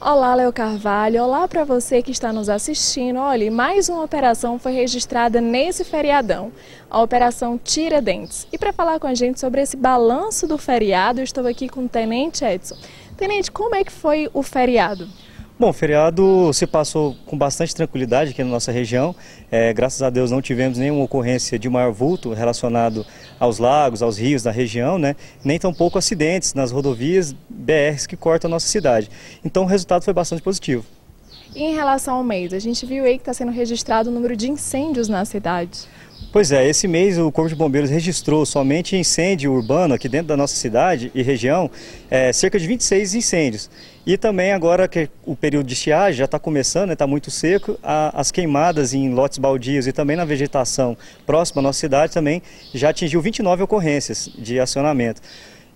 Olá, Léo Carvalho. Olá para você que está nos assistindo. Olha, mais uma operação foi registrada nesse feriadão, a Operação Tira Dentes. E para falar com a gente sobre esse balanço do feriado, estou aqui com o Tenente Edson. Tenente, como é que foi o feriado? Bom, o feriado se passou com bastante tranquilidade aqui na nossa região. É, graças a Deus não tivemos nenhuma ocorrência de maior vulto relacionado aos lagos, aos rios da região, né? nem tampouco acidentes nas rodovias BRs que cortam a nossa cidade. Então o resultado foi bastante positivo. E em relação ao mês, a gente viu aí que está sendo registrado o número de incêndios na cidade. Pois é, esse mês o Corpo de Bombeiros registrou somente incêndio urbano aqui dentro da nossa cidade e região, é, cerca de 26 incêndios. E também agora que o período de estiagem já está começando, está né, tá muito seco, a, as queimadas em lotes baldios e também na vegetação próxima à nossa cidade também já atingiu 29 ocorrências de acionamento.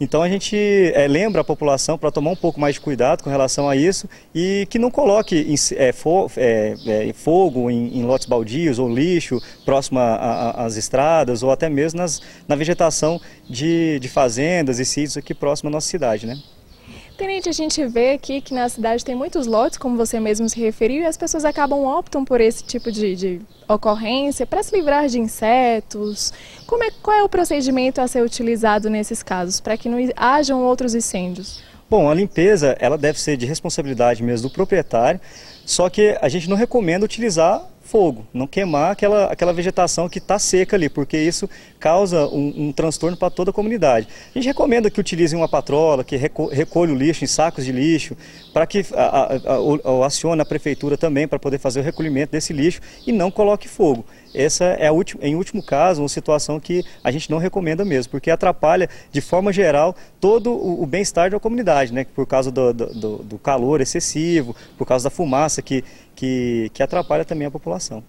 Então a gente é, lembra a população para tomar um pouco mais de cuidado com relação a isso e que não coloque em, é, fo, é, fogo em, em, lotes baldios ou lixo próximo às estradas ou até mesmo nas, na vegetação de, de fazendas e sítios aqui próximo à nossa cidade. Né? Tenente, a gente vê aqui que na cidade tem muitos lotes, como você mesmo se referiu, e as pessoas acabam optam por esse tipo de, de ocorrência para se livrar de insetos. Como é, qual é o procedimento a ser utilizado nesses casos, para que não hajam outros incêndios? Bom, a limpeza ela deve ser de responsabilidade mesmo do proprietário, só que a gente não recomenda utilizar fogo, não queimar aquela, aquela vegetação que está seca ali, porque isso causa um, um transtorno para toda a comunidade. A gente recomenda que utilizem uma patrola, que recolha o lixo em sacos de lixo, para que acione a prefeitura também para poder fazer o recolhimento desse lixo e não coloque fogo. Essa é, a em último caso, uma situação que a gente não recomenda mesmo, porque atrapalha, de forma geral, todo o, o bem-estar da comunidade, né? por causa do, do, do calor excessivo, por causa da fumaça, que, que, que atrapalha também a população.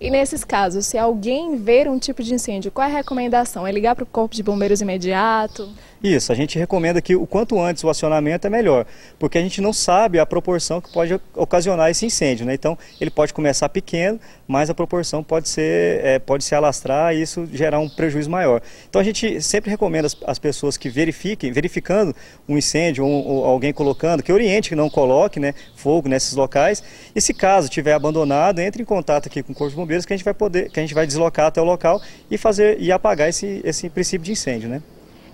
E nesses casos, se alguém ver um tipo de incêndio, qual é a recomendação? É ligar para o Corpo de Bombeiros imediato? Isso, a gente recomenda que o quanto antes o acionamento é melhor, porque a gente não sabe a proporção que pode ocasionar esse incêndio, né? Então, ele pode começar pequeno, mas a proporção pode, ser, é, pode se alastrar e isso gerar um prejuízo maior. Então, a gente sempre recomenda as, as pessoas que verifiquem, verificando um incêndio ou, ou alguém colocando, que oriente que não coloque né, fogo nesses locais. E se caso tiver abandonado, entre em contato aqui com o Corpo de Bombeiros que a gente vai poder, que a gente vai deslocar até o local e fazer e apagar esse, esse princípio de incêndio, né?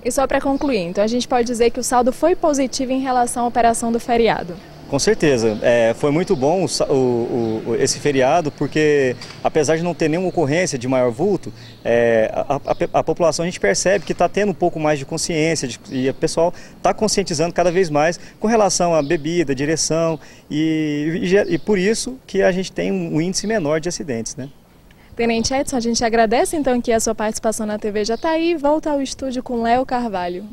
E só para concluir, então a gente pode dizer que o saldo foi positivo em relação à operação do feriado. Com certeza, é, foi muito bom o, o, o, esse feriado, porque apesar de não ter nenhuma ocorrência de maior vulto, é, a, a, a, população a gente percebe que está tendo um pouco mais de consciência de, e o pessoal está conscientizando cada vez mais com relação à bebida, direção e, e, e por isso que a gente tem um índice menor de acidentes. Né? Tenente Edson, a gente agradece então que a sua participação na TV já está aí. Volta ao estúdio com Léo Carvalho.